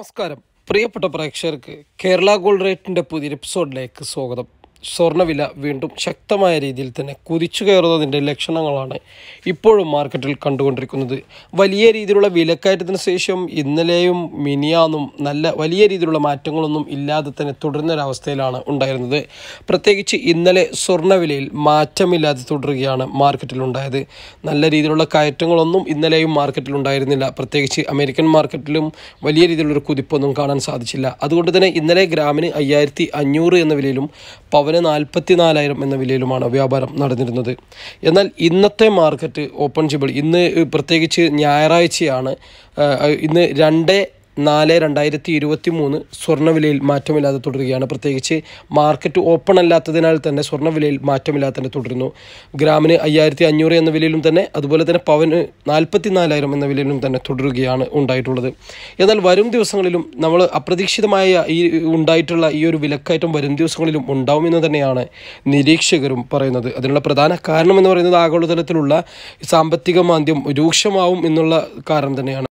നമസ്കാരം പ്രിയപ്പെട്ട പ്രേക്ഷകർക്ക് കേരള ഗോൾഡ് റേറ്റിൻ്റെ പുതിയ എപ്പിസോഡിലേക്ക് സ്വാഗതം സ്വർണ്ണവില വീണ്ടും ശക്തമായ രീതിയിൽ തന്നെ കുതിച്ചു കയറുന്നതിൻ്റെ ലക്ഷണങ്ങളാണ് ഇപ്പോഴും മാർക്കറ്റിൽ കണ്ടുകൊണ്ടിരിക്കുന്നത് വലിയ രീതിയിലുള്ള വിലക്കയറ്റത്തിന് ശേഷം ഇന്നലെയും മിനിയാന്നും നല്ല വലിയ രീതിയിലുള്ള മാറ്റങ്ങളൊന്നും ഇല്ലാതെ തന്നെ തുടരുന്നൊരവസ്ഥയിലാണ് ഉണ്ടായിരുന്നത് പ്രത്യേകിച്ച് ഇന്നലെ സ്വർണ്ണവിലയിൽ മാറ്റമില്ലാതെ തുടരുകയാണ് മാർക്കറ്റിലുണ്ടായത് നല്ല രീതിയിലുള്ള കയറ്റങ്ങളൊന്നും ഇന്നലെയും മാർക്കറ്റിലുണ്ടായിരുന്നില്ല പ്രത്യേകിച്ച് അമേരിക്കൻ മാർക്കറ്റിലും വലിയ രീതിയിലുള്ളൊരു കുതിപ്പൊന്നും കാണാൻ സാധിച്ചില്ല അതുകൊണ്ട് തന്നെ ഇന്നലെ ഗ്രാമിന് അയ്യായിരത്തി എന്ന വിലയിലും പവർ പവന് നാൽപ്പത്തി നാലായിരം എന്ന വിലയിലുമാണ് വ്യാപാരം നടന്നിരുന്നത് എന്നാൽ ഇന്നത്തെ മാർക്കറ്റ് ഓപ്പൺ ചെയ്യുമ്പോൾ ഇന്ന് പ്രത്യേകിച്ച് ഞായറാഴ്ചയാണ് ഇന്ന് രണ്ട് നാല് രണ്ടായിരത്തി ഇരുപത്തി മൂന്ന് സ്വർണ്ണവിലയിൽ മാറ്റമില്ലാതെ തുടരുകയാണ് പ്രത്യേകിച്ച് മാർക്കറ്റ് ഓപ്പൺ അല്ലാത്തതിനാൽ തന്നെ സ്വർണ്ണവിലയിൽ മാറ്റമില്ലാതെ തന്നെ തുടരുന്നു ഗ്രാമിന് അയ്യായിരത്തി അഞ്ഞൂറ് എന്ന വിലയിലും തന്നെ അതുപോലെ തന്നെ പവന് നാൽപ്പത്തി നാലായിരം എന്ന വിലയിലും തന്നെ തുടരുകയാണ് ഉണ്ടായിട്ടുള്ളത് എന്നാൽ വരും ദിവസങ്ങളിലും നമ്മൾ അപ്രതീക്ഷിതമായ ഈ ഉണ്ടായിട്ടുള്ള ഈ ഒരു വിലക്കയറ്റം വരും ദിവസങ്ങളിലും ഉണ്ടാവുമെന്ന് തന്നെയാണ് നിരീക്ഷകരും പറയുന്നത് അതിനുള്ള പ്രധാന കാരണം എന്ന് പറയുന്നത് ആഗോളതലത്തിലുള്ള സാമ്പത്തിക മാന്ദ്യം രൂക്ഷമാവും എന്നുള്ള കാരണം തന്നെയാണ്